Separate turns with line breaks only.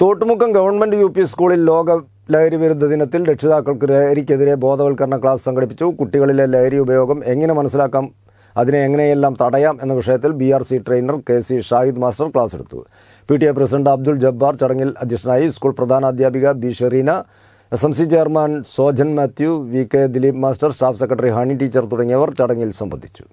Thottumukkam government U P സ്കൂളിൽ ലോക ലഹരി വിരുദ്ധ ദിനത്തിൽ രക്ഷിതാക്കൾക്ക് ലഹരിക്കെതിരെ ബോധവൽക്കരണ ക്ലാസ് സംഘടിപ്പിച്ചു കുട്ടികളിലെ ലഹരി ഉപയോഗം എങ്ങനെ മനസ്സിലാക്കാം അതിനെ എങ്ങനെയെല്ലാം തടയാം എന്ന വിഷയത്തിൽ B R C trainer K C Shahid master class എടുത്തു P T A president Abdul Jabbar ചടങ്ങിൽ അധ്യക്ഷനായി സ്കൂൾ പ്രധാനാധ്യാപിക B Sherina S M C chairman Sojan Mathew V K Dileep master staff secretary Honey teacher തുടങ്ങിയവർ ചടങ്ങിൽ സംബന്ധിച്ചു